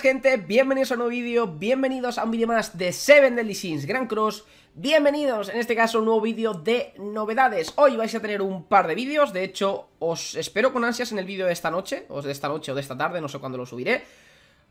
gente, bienvenidos a un nuevo vídeo, bienvenidos a un vídeo más de Seven Deadly Sins Grand Cross Bienvenidos, en este caso a un nuevo vídeo de novedades Hoy vais a tener un par de vídeos, de hecho os espero con ansias en el vídeo de esta noche O de esta noche o de esta tarde, no sé cuándo lo subiré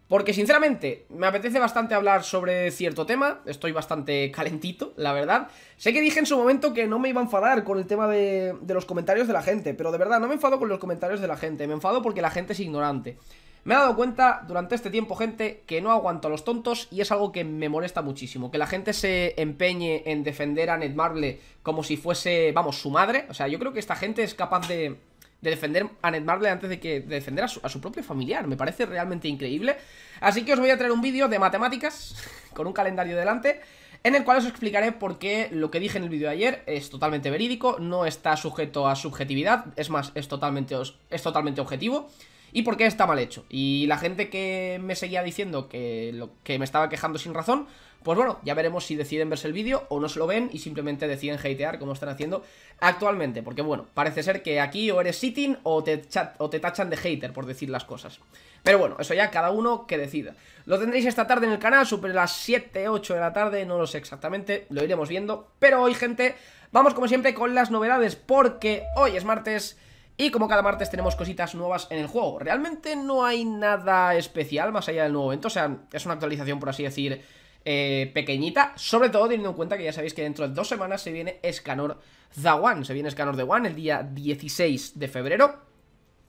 Porque sinceramente me apetece bastante hablar sobre cierto tema Estoy bastante calentito, la verdad Sé que dije en su momento que no me iba a enfadar con el tema de los comentarios de la gente Pero de verdad, no me enfado con los comentarios de la gente Me enfado porque la gente es ignorante me he dado cuenta durante este tiempo, gente, que no aguanto a los tontos y es algo que me molesta muchísimo. Que la gente se empeñe en defender a Ned Marble como si fuese, vamos, su madre. O sea, yo creo que esta gente es capaz de, defender a Ned Marble antes de que defender a su, propio familiar. Me parece realmente increíble. Así que os voy a traer un vídeo de matemáticas con un calendario delante en el cual os explicaré por qué lo que dije en el vídeo de ayer es totalmente verídico, no está sujeto a subjetividad, es más, es totalmente, es totalmente objetivo y por qué está mal hecho. Y la gente que me seguía diciendo que, lo, que me estaba quejando sin razón, pues bueno, ya veremos si deciden verse el vídeo o no se lo ven y simplemente deciden hatear como están haciendo actualmente. Porque bueno, parece ser que aquí o eres sitting o te, o te tachan de hater por decir las cosas. Pero bueno, eso ya cada uno que decida. Lo tendréis esta tarde en el canal, super las 7, 8 de la tarde, no lo sé exactamente, lo iremos viendo. Pero hoy, gente, vamos como siempre con las novedades porque hoy es martes... Y como cada martes tenemos cositas nuevas en el juego. Realmente no hay nada especial más allá del nuevo evento. O sea, es una actualización, por así decir, eh, pequeñita. Sobre todo teniendo en cuenta que ya sabéis que dentro de dos semanas se viene Scanor The One. Se viene Scanor The One el día 16 de febrero.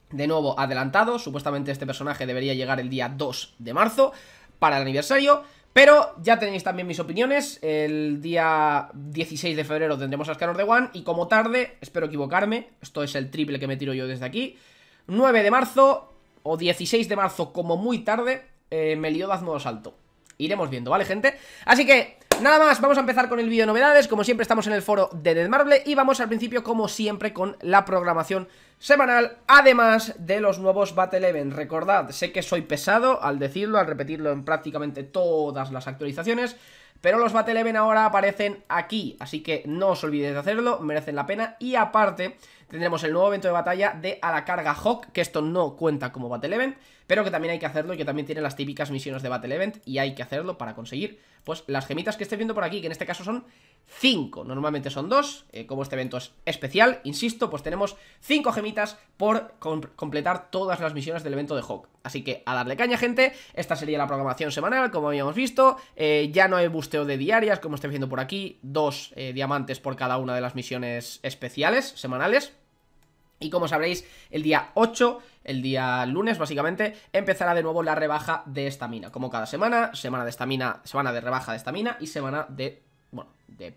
De nuevo, adelantado. Supuestamente este personaje debería llegar el día 2 de marzo para el aniversario. Pero ya tenéis también mis opiniones, el día 16 de febrero tendremos a Scanner de One y como tarde, espero equivocarme, esto es el triple que me tiro yo desde aquí, 9 de marzo o 16 de marzo como muy tarde, eh, Meliodas Modo Salto. Iremos viendo, ¿vale gente? Así que Nada más, vamos a empezar con el vídeo novedades, como siempre estamos en el foro de Marble y vamos al principio como siempre con la programación semanal, además de los nuevos Battle Event. Recordad, sé que soy pesado al decirlo, al repetirlo en prácticamente todas las actualizaciones, pero los Battle Event ahora aparecen aquí, así que no os olvidéis de hacerlo, merecen la pena. Y aparte, tendremos el nuevo evento de batalla de a la carga Hawk, que esto no cuenta como Battle Event, pero que también hay que hacerlo que también tiene las típicas misiones de Battle Event y hay que hacerlo para conseguir pues las gemitas que esté viendo por aquí, que en este caso son 5, normalmente son 2, eh, como este evento es especial, insisto, pues tenemos 5 gemitas por completar todas las misiones del evento de Hawk. Así que a darle caña gente, esta sería la programación semanal, como habíamos visto, eh, ya no hay gustado de diarias, como estoy viendo por aquí, dos eh, diamantes por cada una de las misiones especiales, semanales. Y como sabréis, el día 8, el día lunes básicamente, empezará de nuevo la rebaja de estamina. Como cada semana, semana de estamina, semana de rebaja de estamina y semana de bueno,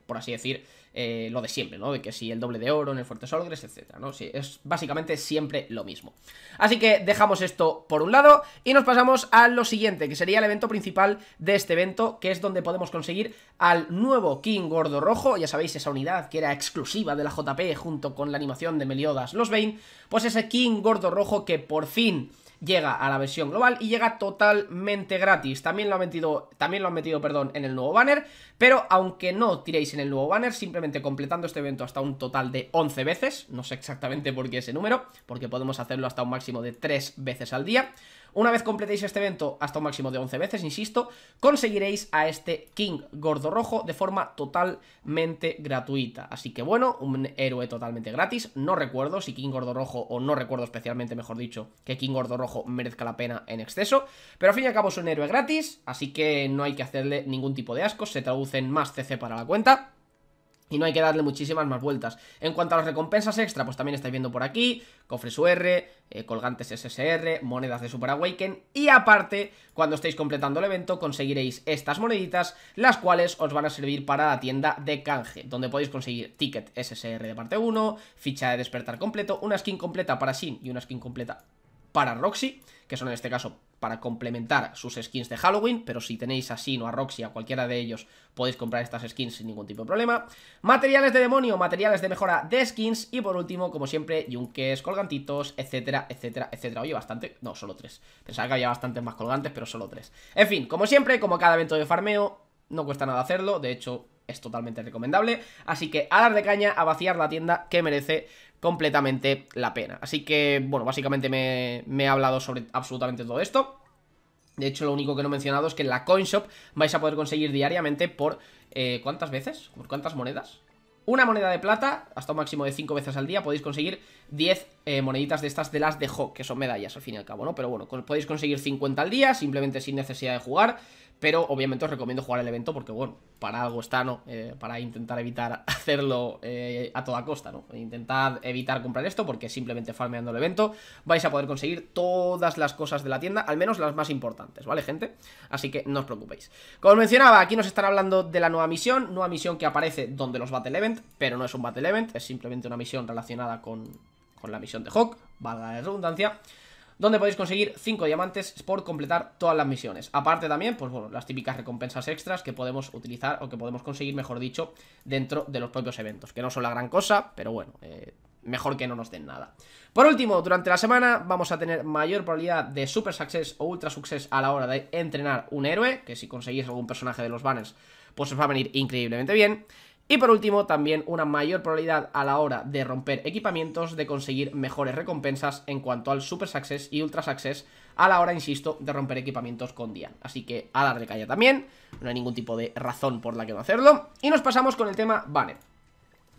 por así decir, eh, lo de siempre, ¿no? De que si el doble de oro en el Fuerte Solgres, etcétera, ¿no? es básicamente siempre lo mismo. Así que dejamos esto por un lado y nos pasamos a lo siguiente, que sería el evento principal de este evento, que es donde podemos conseguir al nuevo King Gordo Rojo, ya sabéis, esa unidad que era exclusiva de la JP junto con la animación de Meliodas los vein pues ese King Gordo Rojo que por fin llega a la versión global y llega totalmente gratis. También lo han metido, también lo han metido perdón, en el nuevo banner, pero aunque no tiréis en el nuevo banner, simplemente completando este evento hasta un total de 11 veces, no sé exactamente por qué ese número, porque podemos hacerlo hasta un máximo de 3 veces al día, una vez completéis este evento hasta un máximo de 11 veces, insisto, conseguiréis a este King Gordo Rojo de forma totalmente gratuita. Así que bueno, un héroe totalmente gratis. No recuerdo si King Gordo Rojo, o no recuerdo especialmente, mejor dicho, que King Gordo Rojo merezca la pena en exceso. Pero al fin y al cabo es un héroe gratis, así que no hay que hacerle ningún tipo de asco. Se traducen más CC para la cuenta. Y no hay que darle muchísimas más vueltas. En cuanto a las recompensas extra, pues también estáis viendo por aquí. Cofres UR, eh, colgantes SSR, monedas de Super Awaken. Y aparte, cuando estéis completando el evento, conseguiréis estas moneditas, las cuales os van a servir para la tienda de canje, donde podéis conseguir ticket SSR de parte 1, ficha de despertar completo, una skin completa para Shin y una skin completa para Roxy que son en este caso para complementar sus skins de Halloween, pero si tenéis a Sino a Roxy, a cualquiera de ellos, podéis comprar estas skins sin ningún tipo de problema. Materiales de demonio, materiales de mejora de skins y por último, como siempre, yunques, colgantitos, etcétera, etcétera, etcétera. Oye, bastante... No, solo tres. Pensaba que había bastantes más colgantes, pero solo tres. En fin, como siempre, como cada evento de farmeo, no cuesta nada hacerlo, de hecho... Es totalmente recomendable, así que a dar de caña, a vaciar la tienda que merece completamente la pena. Así que, bueno, básicamente me, he hablado sobre absolutamente todo esto. De hecho, lo único que no he mencionado es que en la CoinShop vais a poder conseguir diariamente por... Eh, ¿Cuántas veces? ¿Por cuántas monedas? Una moneda de plata, hasta un máximo de 5 veces al día, podéis conseguir 10 eh, moneditas de estas de las de Hawk, que son medallas al fin y al cabo, ¿no? Pero bueno, podéis conseguir 50 al día, simplemente sin necesidad de jugar. Pero obviamente os recomiendo jugar el evento porque, bueno, para algo está, ¿no? Eh, para intentar evitar hacerlo eh, a toda costa, ¿no? Intentad evitar comprar esto porque simplemente farmeando el evento vais a poder conseguir todas las cosas de la tienda, al menos las más importantes, ¿vale, gente? Así que no os preocupéis. Como mencionaba, aquí nos están hablando de la nueva misión, nueva misión que aparece donde los Battle Event, pero no es un Battle Event, es simplemente una misión relacionada con, con la misión de Hawk, valga la redundancia donde podéis conseguir 5 diamantes por completar todas las misiones. Aparte también, pues bueno, las típicas recompensas extras que podemos utilizar o que podemos conseguir, mejor dicho, dentro de los propios eventos, que no son la gran cosa, pero bueno... Eh, mejor que no nos den nada. Por último, durante la semana vamos a tener mayor probabilidad de super success o ultra success a la hora de entrenar un héroe, que si conseguís algún personaje de los banners, pues os va a venir increíblemente bien. Y por último, también una mayor probabilidad a la hora de romper equipamientos de conseguir mejores recompensas en cuanto al Super Success y Ultra Success a la hora, insisto, de romper equipamientos con Dian. Así que a darle calla también, no hay ningún tipo de razón por la que no hacerlo. Y nos pasamos con el tema banner.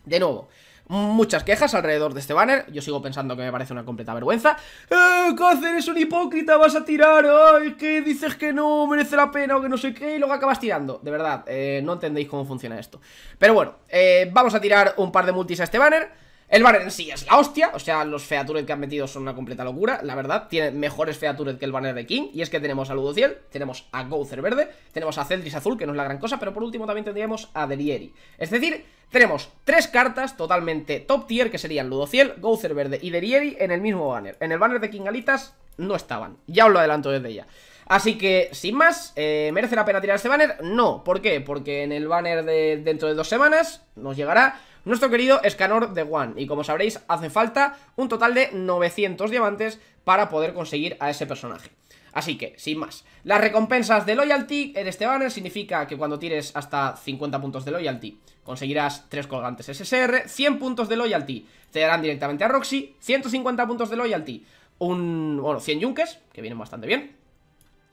De nuevo, muchas quejas alrededor de este banner. Yo sigo pensando que me parece una completa vergüenza. ¡Eh, haces, Es un hipócrita! ¡Vas a tirar! ¡Ay, que dices que no merece la pena o que no sé qué! Y luego acabas tirando. De verdad, eh, no entendéis cómo funciona esto. Pero bueno, eh, vamos a tirar un par de multis a este banner. El banner en sí es la hostia, o sea, los featured que han metido son una completa locura, la verdad. Tiene mejores featured que el banner de King, y es que tenemos a Ludociel, tenemos a Gozer verde, tenemos a Celdris azul, que no es la gran cosa, pero por último también tendríamos a Delieri. Es decir, tenemos tres cartas totalmente top tier, que serían Ludociel, Gouzer verde y Derieri en el mismo banner. En el banner de King Alitas no estaban, ya os lo adelanto desde ya. Así que, sin más, eh, ¿merece la pena tirar este banner? No, ¿por qué? Porque en el banner de dentro de dos semanas nos llegará nuestro querido Escanor de One. Y como sabréis, hace falta un total de 900 diamantes para poder conseguir a ese personaje. Así que, sin más, las recompensas de Loyalty en este banner significa que cuando tires hasta 50 puntos de Loyalty conseguirás 3 colgantes SSR, 100 puntos de Loyalty te darán directamente a Roxy, 150 puntos de Loyalty, un, bueno, 100 yunques, que vienen bastante bien,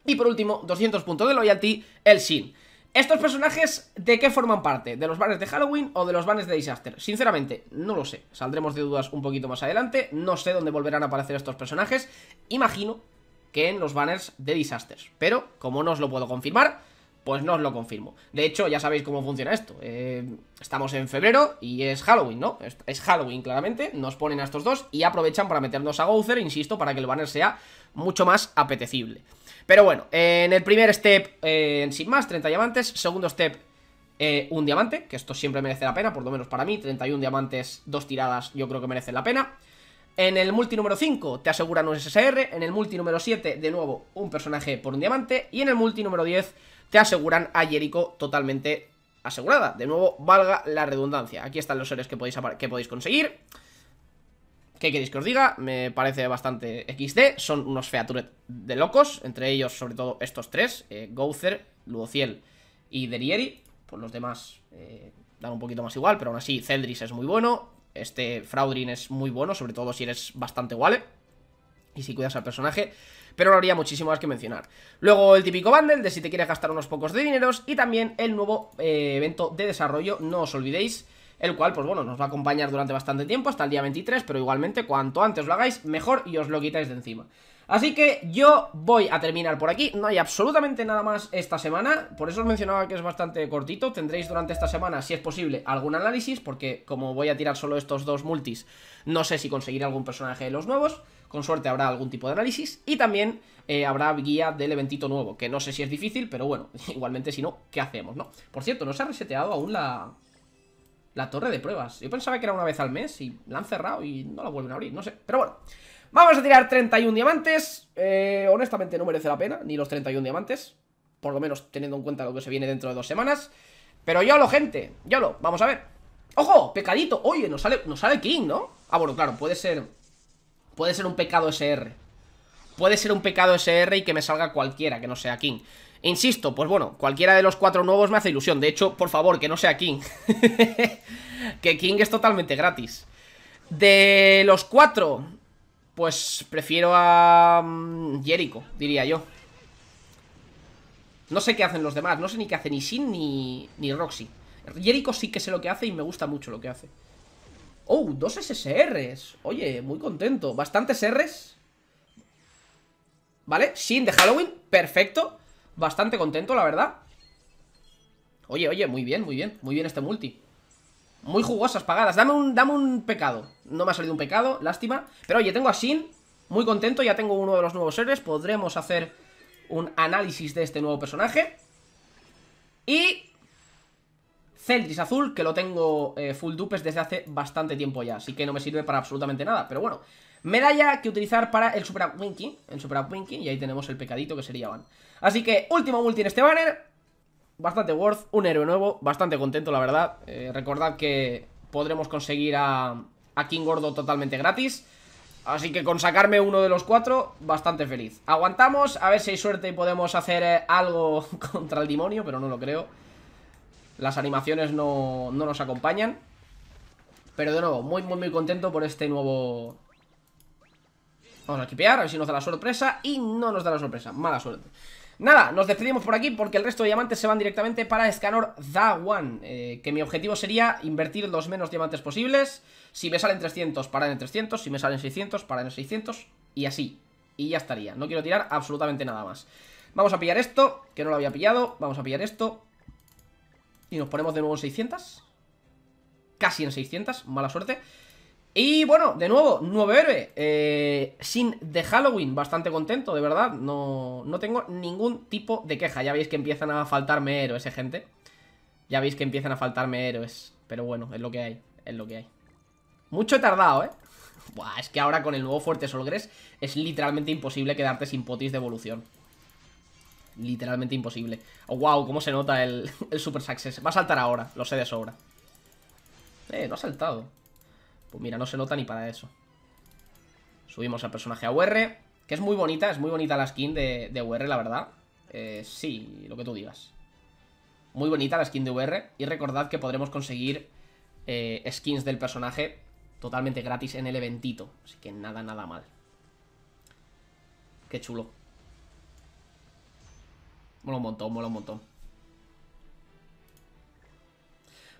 y por último, 200 puntos de loyalty, el Shin. ¿Estos personajes de qué forman parte? ¿De los banners de Halloween o de los banners de Disaster? Sinceramente, no lo sé. Saldremos de dudas un poquito más adelante. No sé dónde volverán a aparecer estos personajes. Imagino que en los banners de Disaster. Pero, como no os lo puedo confirmar, pues no os lo confirmo. De hecho, ya sabéis cómo funciona esto. Eh, estamos en febrero y es Halloween, ¿no? Es Halloween, claramente. Nos ponen a estos dos y aprovechan para meternos a goucher insisto, para que el banner sea mucho más apetecible. Pero bueno, en el primer step, eh, sin más, 30 diamantes. Segundo step, eh, un diamante, que esto siempre merece la pena, por lo menos para mí. 31 diamantes, dos tiradas, yo creo que merecen la pena. En el multi número 5 te aseguran un SSR, en el multi número 7 de nuevo un personaje por un diamante y en el multi número 10 te aseguran a Jericho totalmente asegurada. De nuevo, valga la redundancia. Aquí están los seres que podéis, que podéis conseguir. ¿Qué queréis que os diga? Me parece bastante XD. Son unos featuret de locos. Entre ellos, sobre todo, estos tres. Eh, Gouther, Luociel y Derieri. Por pues los demás eh, dan un poquito más igual, pero aún así Celdris es muy bueno. Este Fraudrin es muy bueno, sobre todo si eres bastante guale y si cuidas al personaje pero no habría muchísimo más que mencionar. Luego el típico bundle de si te quieres gastar unos pocos de dineros y también el nuevo eh, evento de desarrollo, no os olvidéis, el cual pues bueno, nos va a acompañar durante bastante tiempo, hasta el día 23, pero igualmente cuanto antes lo hagáis mejor y os lo quitáis de encima. Así que yo voy a terminar por aquí, no hay absolutamente nada más esta semana, por eso os mencionaba que es bastante cortito, tendréis durante esta semana, si es posible, algún análisis, porque como voy a tirar solo estos dos multis, no sé si conseguiré algún personaje de los nuevos, con suerte habrá algún tipo de análisis, y también eh, habrá guía del eventito nuevo, que no sé si es difícil, pero bueno, igualmente si no, ¿qué hacemos, no? Por cierto, no se ha reseteado aún la, la torre de pruebas, yo pensaba que era una vez al mes y la han cerrado y no la vuelven a abrir, no sé, pero bueno... Vamos a tirar 31 diamantes. Eh, honestamente no merece la pena, ni los 31 diamantes. Por lo menos teniendo en cuenta lo que se viene dentro de dos semanas. Pero ya lo, gente. Ya lo. Vamos a ver. ¡Ojo! Pecadito. Oye, nos sale, nos sale King, ¿no? Ah, bueno, claro, puede ser... Puede ser un pecado SR. Puede ser un pecado SR y que me salga cualquiera, que no sea King. Insisto, pues bueno, cualquiera de los cuatro nuevos me hace ilusión. De hecho, por favor, que no sea King. que King es totalmente gratis. De los cuatro, pues prefiero a mm, Jericho, diría yo No sé qué hacen los demás, no sé ni qué hace ni Sin ni, Roxy Jericho sí que sé lo que hace y me gusta mucho lo que hace Oh, dos SSRs Oye, muy contento, bastantes Rs ¿Vale? Sin de Halloween, perfecto Bastante contento, la verdad Oye, oye, muy bien, muy bien Muy bien este multi muy jugosas pagadas. Dame un, dame un pecado. No me ha salido un pecado, lástima. Pero oye, tengo a Shin. Muy contento, ya tengo uno de los nuevos seres, Podremos hacer un análisis de este nuevo personaje. Y... Celdris Azul, que lo tengo eh, full dupes desde hace bastante tiempo ya. Así que no me sirve para absolutamente nada. Pero bueno, medalla que utilizar para el Super Winky. El Super Winky. Y ahí tenemos el pecadito que sería Van. Así que último multi en este banner bastante worth, un héroe nuevo, bastante contento la verdad. Eh, recordad que podremos conseguir a, King Gordo totalmente gratis. Así que con sacarme uno de los cuatro, bastante feliz. Aguantamos, a ver si hay suerte y podemos hacer eh, algo contra el demonio, pero no lo creo. Las animaciones no, no nos acompañan. Pero de nuevo, muy, muy, muy contento por este nuevo... Vamos a equipear, a ver si nos da la sorpresa. Y no nos da la sorpresa, mala suerte. Nada, nos despedimos por aquí porque el resto de diamantes se van directamente para Escanor The One, eh, que mi objetivo sería invertir los menos diamantes posibles. Si me salen 300, paran en 300, si me salen 600, para en 600 y así. Y ya estaría, no quiero tirar absolutamente nada más. Vamos a pillar esto, que no lo había pillado, vamos a pillar esto. Y nos ponemos de nuevo en 600. Casi en 600, mala suerte. Y bueno, de nuevo, nueve héroe, eh, sin de Halloween, bastante contento, de verdad, no, no tengo ningún tipo de queja, ya veis que empiezan a faltarme héroes, eh, gente, ya veis que empiezan a faltarme héroes, pero bueno, es lo que hay, es lo que hay. Mucho he tardado, ¿eh? Buah, es que ahora con el nuevo Fuerte Solgres es literalmente imposible quedarte sin potis de evolución. Literalmente imposible. wow, cómo se nota el, el Super Success. Va a saltar ahora, lo sé de sobra. Eh, no ha saltado. Pues mira, no se nota ni para eso. Subimos al personaje a que es muy bonita, es muy bonita la skin de, de la verdad. Eh, sí, lo que tú digas. Muy bonita la skin de UR. Y recordad que podremos conseguir eh, skins del personaje totalmente gratis en el eventito. Así que nada, nada mal. Qué chulo. Mola un montón, mola un montón.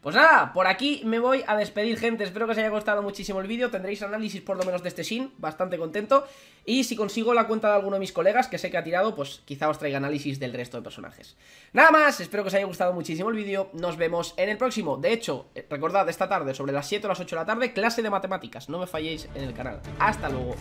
Pues nada, por aquí me voy a despedir, gente. Espero que os haya gustado muchísimo el vídeo. Tendréis análisis por lo menos de este sin, bastante contento. Y si consigo la cuenta de alguno de mis colegas, que sé que ha tirado, pues quizá os traiga análisis del resto de personajes. Nada más, espero que os haya gustado muchísimo el vídeo. Nos vemos en el próximo. De hecho, eh, recordad, esta tarde, sobre las 7 o las 8 de la tarde, clase de matemáticas. No me falléis en el canal. Hasta luego.